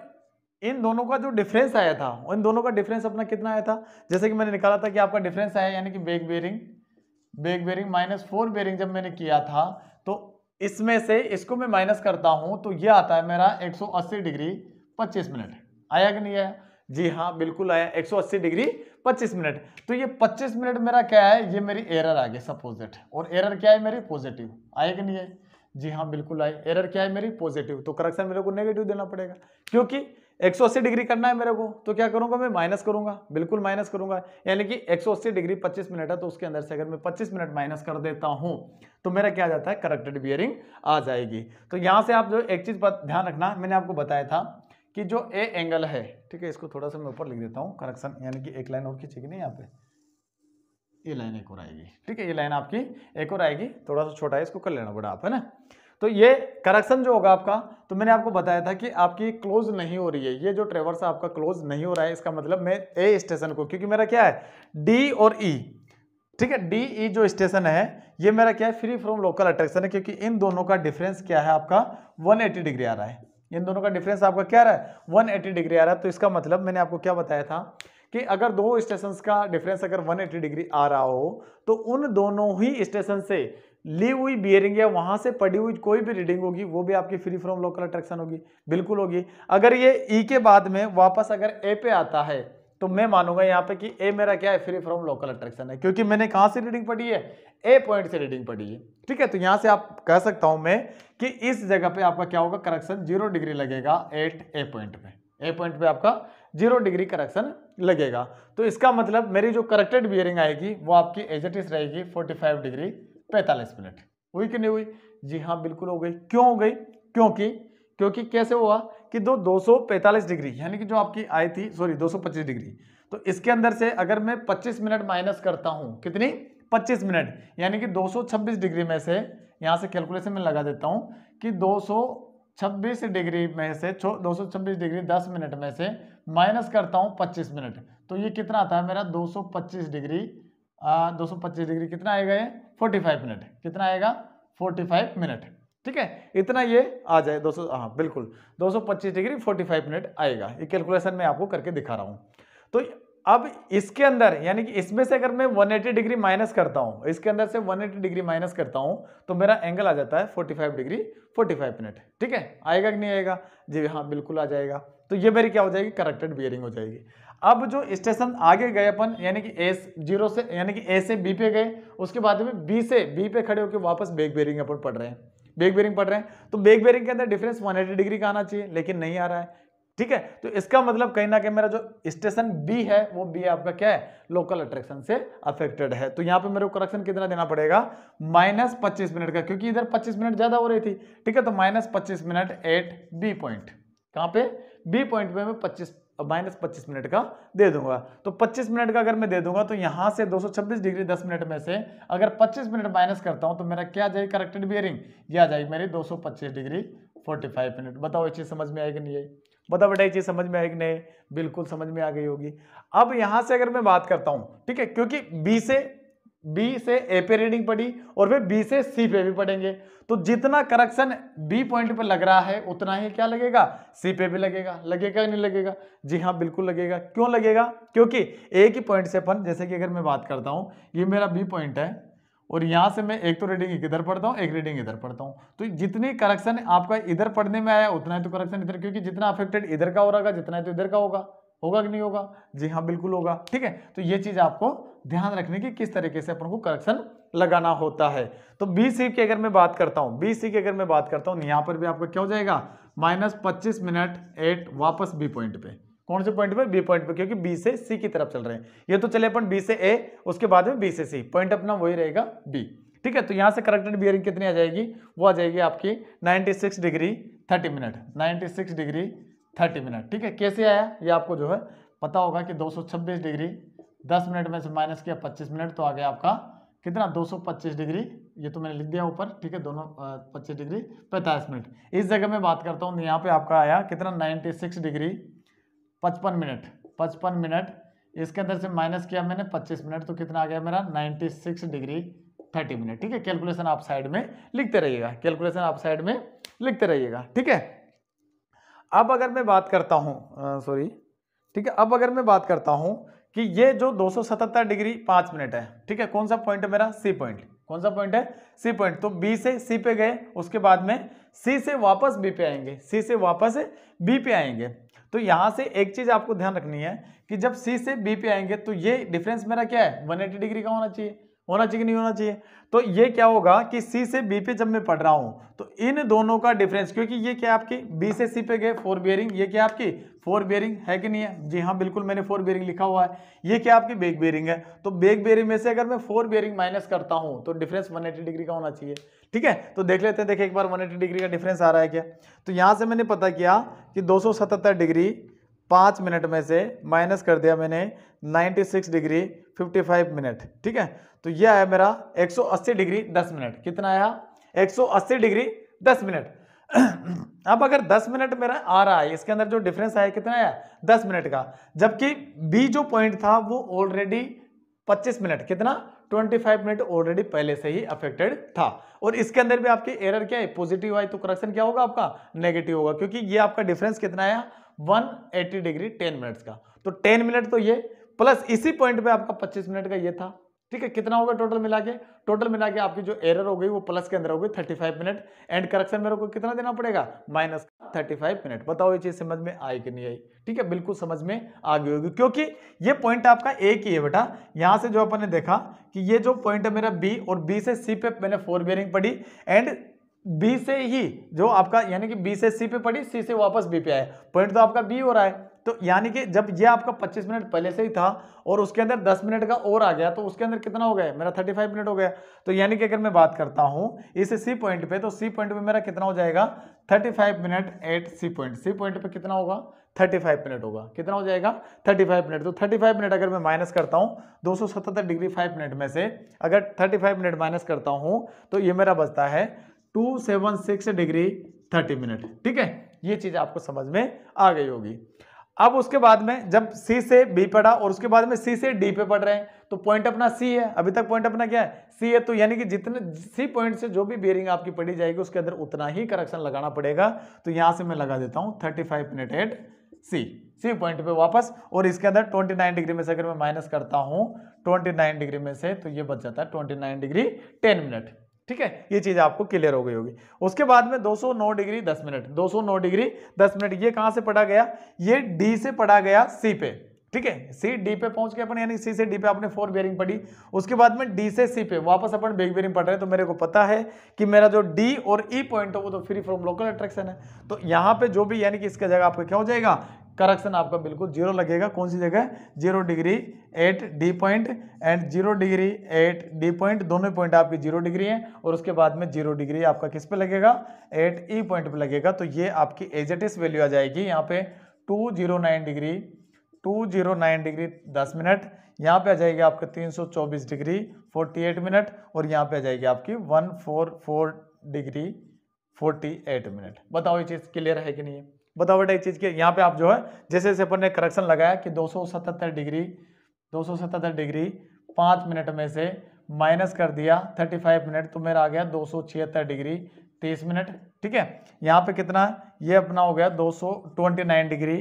इन दोनों का जो डिफरेंस आया था इन दोनों का डिफरेंस अपना कितना आया था जैसे कि मैंने निकाला था कि आपका डिफरेंस आया यानी कि back bearing back bearing minus fore bearing जब मैंने किया था तो इसमें से इसको मैं माइनस करता हूं तो ये आता है मेरा 180 डिग्री 25 मिनट आया कि नहीं आया जी हाँ बिल्कुल आया 180 डिग्री 25 मिनट तो ये 25 मिनट मेरा क्या है ये मेरी एरर आ गई सपोजिट और एरर क्या है मेरी पॉजिटिव आए कि नहीं है जी हाँ बिल्कुल आए एरर क्या है मेरी पॉजिटिव तो करेक्शन मेरे को नेगेटिव देना पड़ेगा क्योंकि 180 डिग्री करना है मेरे को तो क्या करूंगा मैं माइनस करूंगा बिल्कुल माइनस करूंगा यानी कि 180 डिग्री 25 मिनट है तो उसके अंदर से अगर मैं 25 मिनट माइनस कर देता हूं तो मेरा क्या जाता है करेक्टेड बियरिंग आ जाएगी तो यहां से आप जो एक चीज ध्यान रखना मैंने आपको बताया था कि जो ए एंगल है ठीक है इसको थोड़ा सा मैं ऊपर लिख देता हूँ करेक्शन यानी कि एक लाइन और खींचेगी नहीं यहाँ पे ये लाइन एक और आएगी ठीक है ये लाइन आपकी एक और आएगी थोड़ा सा छोटा है इसको कर लेना बड़ा आप है ना तो ये करेक्शन जो होगा आपका तो मैंने आपको बताया था कि आपकी क्लोज नहीं हो रही है ये जो ट्रेवर्स आपका क्लोज नहीं हो रहा है इसका मतलब मैं ए स्टेशन को क्योंकि मेरा क्या है डी और ई e, ठीक है डी ई e जो स्टेशन है ये मेरा क्या है फ्री फ्रॉम लोकल अट्रैक्शन है क्योंकि इन दोनों का डिफरेंस क्या है आपका 180 डिग्री आ रहा है इन दोनों का डिफरेंस आपका क्या रहा है 180 डिग्री आ रहा है तो इसका मतलब मैंने आपको क्या बताया था कि अगर दो स्टेशन का डिफरेंस अगर 180 डिग्री आ रहा हो तो उन दोनों ही स्टेशन से ली हुई बियरिंग या वहां से पड़ी हुई कोई भी रीडिंग होगी वो भी आपकी फ्री फ्रॉम लोकल अट्रैक्शन होगी बिल्कुल होगी अगर ये ई e के बाद में वापस अगर ए पे आता है तो मैं मानूंगा यहाँ पे कि ए मेरा क्या है फ्री फ्रॉम लोकल अट्रैक्शन है क्योंकि मैंने कहाँ से रीडिंग पढ़ी है ए पॉइंट से रीडिंग पढ़ी है ठीक है तो यहाँ से आप कह सकता हूँ मैं कि इस जगह पे आपका क्या होगा करेक्शन जीरो डिग्री लगेगा एट ए पॉइंट पे ए पॉइंट पे आपका जीरो डिग्री करेक्शन लगेगा तो इसका मतलब मेरी जो करेक्टेड बियरिंग आएगी वो आपकी एजटिस रहेगी फोर्टी फाइव डिग्री पैंतालीस मिनट हुई कि नहीं हुई जी हाँ बिल्कुल हो गई क्यों हो गई क्योंकि क्योंकि कैसे हुआ कि दो दो डिग्री यानी कि जो आपकी आई थी सॉरी 225 डिग्री तो इसके अंदर से अगर मैं 25 मिनट माइनस करता हूँ कितनी 25 मिनट यानी कि 226 डिग्री में से यहां से कैलकुलेशन में लगा देता हूं कि 226 डिग्री में से 226 डिग्री 10 मिनट में से माइनस करता हूं 25 मिनट तो ये कितना आता है मेरा 225 डिग्री आ, 225 डिग्री कितना आएगा ये 45 मिनट कितना आएगा 45 मिनट ठीक है इतना ये आ जाए 200 हाँ बिल्कुल 225 डिग्री 45 मिनट आएगा ये कैलकुलेशन मैं आपको करके दिखा रहा हूँ तो अब इसके अंदर यानी कि इसमें से अगर मैं 180 डिग्री माइनस करता हूँ इसके अंदर से 180 डिग्री माइनस करता हूँ तो मेरा एंगल आ जाता है 45 डिग्री 45 मिनट ठीक है आएगा कि नहीं आएगा जी हाँ बिल्कुल आ जाएगा तो ये मेरी क्या हो जाएगी करेक्टेड बियरिंग हो जाएगी अब जो स्टेशन आगे गए अपन यानी कि ए जीरो से यानी कि ए से बी पे गए उसके बाद में बी से बी पे खड़े होकर वापस बेग बियरिंग अपन पड़ रहे हैं बेग बेरिंग पढ़ रहे हैं तो बेग बेरिंग के अंदर डिफरेंस 180 डिग्री का आना चाहिए लेकिन नहीं आ रहा है ठीक है तो इसका मतलब कहीं ना कहीं मेरा जो स्टेशन बी है वो बी आपका क्या है लोकल अट्रैक्शन से अफेक्टेड है तो यहाँ पे मेरे को करेक्शन कितना देना पड़ेगा माइनस पच्चीस मिनट का क्योंकि इधर पच्चीस मिनट ज्यादा हो रही थी ठीक है तो माइनस पच्चीस मिनट एट बी पॉइंट कहाँ पे बी पॉइंट पे हमें पच्चीस माइनस पच्चीस मिनट का दे दूंगा तो 25 मिनट का अगर मैं दे दूंगा तो यहाँ से 226 डिग्री 10 मिनट में से अगर 25 मिनट माइनस करता हूँ तो मेरा क्या आ जाएगी करेक्टेड बियरिंग ये आ जाएगी मेरी 225 डिग्री 45 मिनट बताओ ये चीज़ समझ में आएगी नहीं आई बताओ बेटा ये चीज़ समझ में आएगी नहीं बिल्कुल समझ में आ गई होगी अब यहां से अगर मैं बात करता हूँ ठीक है क्योंकि बी से बी से ए पे रीडिंग पड़ी और फिर बी से सी पे भी पढ़ेंगे तो जितना करेक्शन बी पॉइंट पे लग रहा है उतना ही क्या लगेगा सी पे भी लगेगा लगेगा नहीं लगेगा जी हाँ बिल्कुल लगेगा क्यों लगेगा क्योंकि एक ही पॉइंट से अपन जैसे कि अगर मैं बात करता हूँ ये मेरा बी पॉइंट है और यहाँ से मैं एक तो रीडिंग इधर पढ़ता हूँ एक रीडिंग इधर पढ़ता हूँ तो जितनी करेक्शन आपका इधर पढ़ने में आया उतना ही तो करेक्शन इधर क्योंकि जितना अफेक्टेड इधर का हो रहा जितना ही तो इधर का होगा होगा कि नहीं होगा जी हाँ बिल्कुल होगा ठीक है तो ये चीज़ आपको ध्यान रखने की किस तरीके से अपन को करेक्शन लगाना होता है तो बी सी की अगर मैं बात करता हूँ बी सी की अगर मैं बात करता हूँ तो यहाँ पर भी आपका क्या हो जाएगा माइनस पच्चीस मिनट एट वापस बी पॉइंट पे कौन से पॉइंट पे बी पॉइंट पे क्योंकि बी से सी की तरफ चल रहे हैं ये तो चले अपन बी से ए उसके बाद में बी से सी पॉइंट अपना वही रहेगा बी ठीक है तो यहाँ से करेक्टेड बियरिंग कितनी आ जाएगी वो आ जाएगी आपकी six degree thirty minute six degree thirty minute ठीक है कैसे आया ये आपको जो है पता होगा कि छब्बीस डिग्री दस मिनट में से माइनस किया पच्चीस मिनट तो आ गया आपका कितना 225 डिग्री ये तो मैंने लिख दिया ऊपर ठीक है दोनों पच्चीस डिग्री पैंतालीस मिनट इस जगह मैं बात करता हूँ तो यहाँ पे आपका आया कितना 96 डिग्री पचपन मिनट पचपन मिनट इसके अंदर से माइनस किया मैंने 25 मिनट तो कितना आ गया मेरा 96 डिग्री 30 मिनट ठीक है कैलकुलेशन आप साइड में लिखते रहिएगा कैलकुलेशन आप साइड में लिखते रहिएगा ठीक है अब अगर मैं बात करता हूँ सॉरी ठीक है अब अगर मैं बात करता हूँ कि ये जो 277 डिग्री पाँच मिनट है ठीक है कौन सा पॉइंट है मेरा सी पॉइंट कौन सा पॉइंट है सी पॉइंट तो बी से सी पे गए उसके बाद में सी से वापस बी पे आएंगे सी से वापस बी पे आएंगे तो यहाँ से एक चीज़ आपको ध्यान रखनी है कि जब सी से बी पे आएंगे तो ये डिफरेंस मेरा क्या है 180 डिग्री का होना चाहिए होना चाहिए कि नहीं होना चाहिए तो ये क्या होगा कि सी से बी पे जब मैं पढ़ रहा हूं तो इन दोनों का डिफरेंस क्योंकि ये क्या आपकी बी से सी पे गए फोर बियरिंग ये क्या आपकी फोर बियरिंग है कि नहीं है जी हाँ बिल्कुल मैंने फोर बियरिंग लिखा हुआ है ये क्या आपकी बेग बियरिंग है तो बेग बियरिंग में से अगर मैं फोर बियरिंग माइनस करता हूँ तो डिफरेंस वन डिग्री का होना चाहिए ठीक है तो देख लेते हैं देखिए एक बार वन डिग्री का डिफरेंस आ रहा है क्या तो यहाँ से मैंने पता किया कि दो डिग्री पाँच मिनट में से माइनस कर दिया मैंने 96 डिग्री 55 मिनट ठीक है तो ये आया मेरा 180 डिग्री 10 मिनट कितना आया 180 डिग्री 10 मिनट अब अगर 10 मिनट मेरा आ रहा है इसके अंदर जो डिफरेंस आया कितना आया 10 मिनट का जबकि बी जो पॉइंट था वो ऑलरेडी 25 मिनट कितना 25 मिनट ऑलरेडी पहले से ही अफेक्टेड था और इसके अंदर भी आपकी एरर क्या है पॉजिटिव आई तो करेक्शन क्या होगा आपका नेगेटिव होगा क्योंकि ये आपका डिफरेंस कितना आया 180 डिग्री टेन मिनट्स का तो टेन मिनट तो ये प्लस इसी पॉइंट पे आपका पच्चीस मिनट का ये था ठीक है कितना होगा टोटल मिला के टोटल मिला के आपकी जो एरर हो गई वो प्लस के अंदर हो गई 35 मिनट एंड करेक्शन मेरे को कितना देना पड़ेगा माइनस 35 मिनट बताओ ये चीज समझ में आई कि नहीं आई ठीक है बिल्कुल समझ में आ गई होगी क्योंकि ये पॉइंट आपका एक ही है बेटा यहां से जो अपन ने देखा कि ये जो पॉइंट है मेरा बी और बी से सी पे मैंने फोर बियरिंग पड़ी एंड बी से ही जो आपका यानी कि बी से सी पे पड़ी सी से वापस बी पे आया पॉइंट तो आपका बी हो रहा है तो यानी कि जब ये आपका 25 मिनट पहले से ही था और उसके अंदर 10 मिनट का और आ गया तो उसके अंदर कितना हो गया मेरा 35 मिनट हो गया तो यानी कि अगर मैं बात करता हूँ इस सी पॉइंट पे तो सी पॉइंट पे मेरा कितना हो जाएगा 35 minute at C point C point पे कितना होगा 35 मिनट होगा कितना हो जाएगा 35 मिनट तो 35 मिनट अगर मैं माइनस करता हूँ 277 डिग्री 5 मिनट में से अगर 35 मिनट माइनस करता हूँ तो ये मेरा बचता है two seven six degree thirty minute ठीक है ये चीज़ आपको समझ में आ गई होगी अब उसके बाद में जब सी से बी पढ़ा और उसके बाद में सी से डी पे पढ़ रहे हैं तो पॉइंट अपना सी है अभी तक पॉइंट अपना क्या है सी है तो यानी कि जितने सी पॉइंट से जो भी बियरिंग आपकी पड़ी जाएगी उसके अंदर उतना ही करेक्शन लगाना पड़ेगा तो यहाँ से मैं लगा देता हूँ thirty five minute at C C point पे वापस और इसके अंदर ट्वेंटी नाइन डिग्री में से अगर मैं माइनस करता हूँ ट्वेंटी नाइन डिग्री में से तो ये बच जाता है twenty nine degree ten minute ठीक है ये चीज आपको क्लियर हो गई होगी उसके बाद में 209 डिग्री 10 मिनट 209 डिग्री 10 मिनट ये कहां से पढ़ा गया ये डी से पढ़ा गया सी पे ठीक है सी डी पे पहुंच के अपन यानी सी से डी पे आपने फोर बेयरिंग पढ़ी उसके बाद में डी से सी पे वापस अपन बेग बेयरिंग पढ़ रहे हैं तो मेरे को पता है कि मेरा जो डी और ई e पॉइंट है वो तो फ्री फ्रॉम लोकल अट्रैक्शन है तो यहाँ पे जो भी यानी कि इसका जगह आपका क्या हो जाएगा करेक्शन आपका बिल्कुल जीरो लगेगा कौन सी जगह zero degree at D point and zero degree at D point दोनों पॉइंट आपके जीरो डिग्री हैं और उसके बाद में जीरो डिग्री आपका किस पे लगेगा एट ई पॉइंट पे लगेगा तो ये आपकी एजेटिस वैल्यू आ जाएगी यहाँ पे two zero nine degree two zero nine degree दस मिनट यहाँ पे आ जाएगी आपका तीन सौ चौबीस डिग्री फोर्टी एट मिनट और यहाँ पे आ जाएगी आपकी one four four degree forty eight minute बताओ ये चीज़ क्लियर है कि नहीं है बेटा एक चीज़ के यहाँ पे आप जो है जैसे जैसे अपन ने करेक्शन लगाया कि 277 डिग्री 277 डिग्री पाँच मिनट में से माइनस कर दिया 35 मिनट तो मेरा आ गया दो डिग्री तीस मिनट ठीक है यहाँ पे कितना ये अपना हो गया 229 डिग्री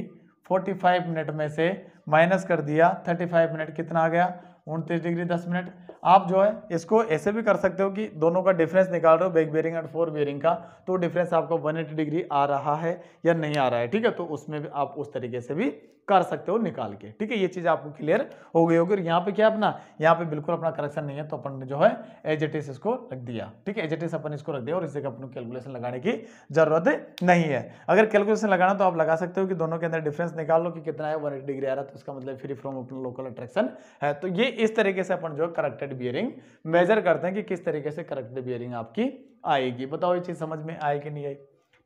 45 मिनट में से माइनस कर दिया 35 मिनट कितना आ गया उनतीस डिग्री दस मिनट आप जो है इसको ऐसे भी कर सकते हो कि दोनों का डिफरेंस निकाल रहे हो back bearing and fore bearing का तो डिफरेंस आपको एटी डिग्री आ रहा है या नहीं आ रहा है ठीक है तो उसमें भी आप उस तरीके से भी कर सकते हो निकाल के ठीक है ये चीज़ आपको क्लियर हो गई होगी और यहाँ पे क्या अपना यहाँ पे बिल्कुल अपना करेक्शन नहीं है तो अपन ने जो है एजेटिस इसको रख दिया ठीक है एजेटिस अपन इसको रख दिया और इस जगह अपन कैलकुलेशन लगाने की जरूरत नहीं है अगर कैलकुलेशन लगाना तो आप लगा सकते हो कि दोनों के अंदर डिफरेंस निकाल लो कि कितना है वन डिग्री आ रहा है तो इसका मतलब फ्री फ्रॉम अपना लोकल अट्रैक्शन है तो ये इस तरीके से अपन जो है करेक्टेड बियरिंग मेजर करते हैं कि किस तरीके से करेक्टेड बियरिंग आपकी आएगी बताओ ये चीज़ समझ में आए कि नहीं आई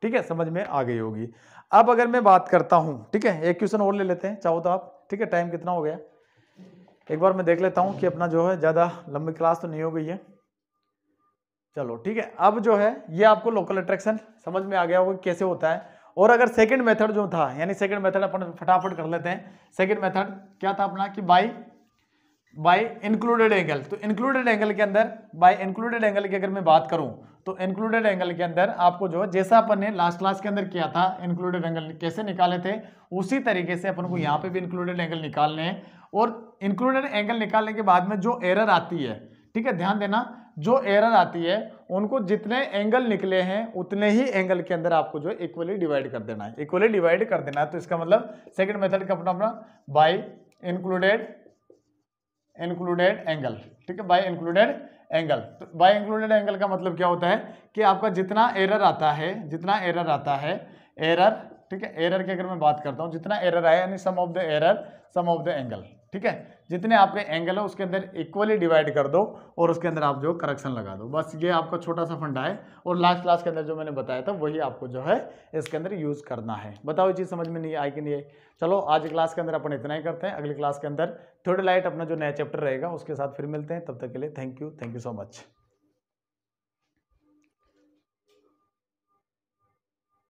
ठीक है समझ में आ गई होगी अब अगर मैं बात करता हूं ठीक है एक क्वेश्चन और ले लेते हैं चाहो तो आप ठीक है टाइम कितना हो गया एक बार मैं देख लेता हूं कि अपना जो है ज़्यादा लंबी क्लास तो नहीं हो गई है चलो ठीक है अब जो है ये आपको लोकल अट्रैक्शन समझ में आ गया होगा कैसे होता है और अगर सेकंड मेथड जो था यानी सेकंड मेथड अपन फटाफट कर लेते हैं सेकंड मेथड क्या था अपना कि बाई बाय इंक्लूडेड एंगल तो इंक्लूडेड एंगल के अंदर बाय इंक्लूडेड एंगल की अगर मैं बात करूं तो इंक्लूडेड एंगल के अंदर आपको जो जैसा अपन ने लास्ट क्लास के अंदर किया था इंक्लूडेड एंगल कैसे निकाले थे उसी तरीके से अपन को यहाँ पे भी इंक्लूडेड एंगल निकालने हैं और इंक्लूडेड एंगल निकालने के बाद में जो एरर आती है ठीक है ध्यान देना जो एरर आती है उनको जितने एंगल निकले हैं उतने ही एंगल के अंदर आपको जो इक्वली डिवाइड कर देना है इक्वली डिवाइड कर देना है तो इसका मतलब सेकेंड मेथड का अपना अपना बाई इंक्लूडेड इंक्लूडेड एंगल ठीक है बाय इंक्लूडेड एंगल तो बाय इंक्लूडेड एंगल का मतलब क्या होता है कि आपका जितना एरर आता है जितना एरर आता है एरर ठीक है एरर की अगर मैं बात करता हूँ जितना एरर आया यानी sum of the error sum of the angle ठीक है जितने आपके एंगल हो उसके अंदर इक्वली डिवाइड कर दो और उसके अंदर आप जो करेक्शन लगा दो बस ये आपका छोटा सा फंडा है और लास्ट क्लास के अंदर जो मैंने बताया था वही आपको जो है इसके अंदर यूज़ करना है बताओ ये चीज़ समझ में नहीं आई कि नहीं आई चलो आज क्लास के अंदर अपन इतना ही करते हैं अगली क्लास के अंदर थोड़ी लाइट अपना जो नया चैप्टर रहेगा उसके साथ फिर मिलते हैं तब तक के लिए thank you thank you so much